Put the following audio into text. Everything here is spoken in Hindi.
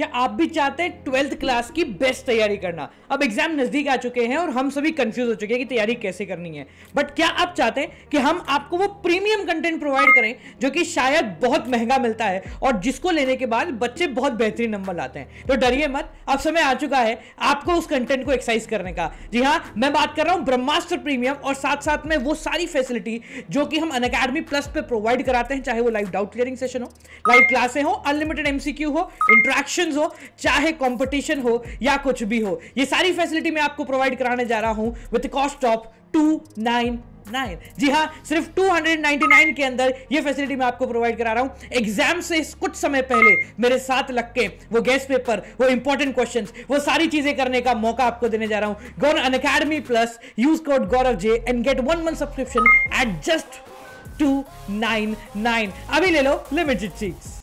क्या आप भी चाहते हैं ट्वेल्थ क्लास की बेस्ट तैयारी करना अब एग्जाम नज़दीक आ चुके हैं और हम सभी कंफ्यूज हो चुके हैं कि तैयारी कैसे करनी है बट क्या आप चाहते हैं कि हम आपको वो प्रीमियम कंटेंट प्रोवाइड करें जो कि शायद बहुत महंगा मिलता है और जिसको लेने के बाद बच्चे बहुत बेहतरीन नंबर लाते हैं तो डरिए मत अब समय आ चुका है आपको उस कंटेंट को एक्सरसाइज करने का जी हाँ मैं बात कर रहा हूँ ब्रह्मास्त्र प्रीमियम और साथ साथ में वो सारी फैसिलिटी जो कि हम अनकेडमी प्लस पे प्रोवाइड कराते हैं चाहे वो लाइव डाउट क्लियरिंग सेशन हो लाइव क्लासे हो अनलिमिटेड एमसीक्यू हो इंट्रैक्शन क्वेश्चंस हो चाहे कंपटीशन हो या कुछ भी हो ये सारी फैसिलिटी मैं आपको प्रोवाइड कराने जा रहा हूं with cost of two nine nine जी हाँ सिर्फ 299 के अंदर ये फैसिलिटी मैं आपको प्रोवाइड करा रहा हूं एग्जाम से कुछ समय पहले मेरे साथ लग के वो गेस्ट पेपर वो इंपॉर्टेंट क्वेश्चन वो सारी चीजें करने का मौका आपको देने जा रहा हूं Unacademy plus use code Gaurav J and get one month subscription at just two nine nine अभी ले लो लिमिटेड चीज़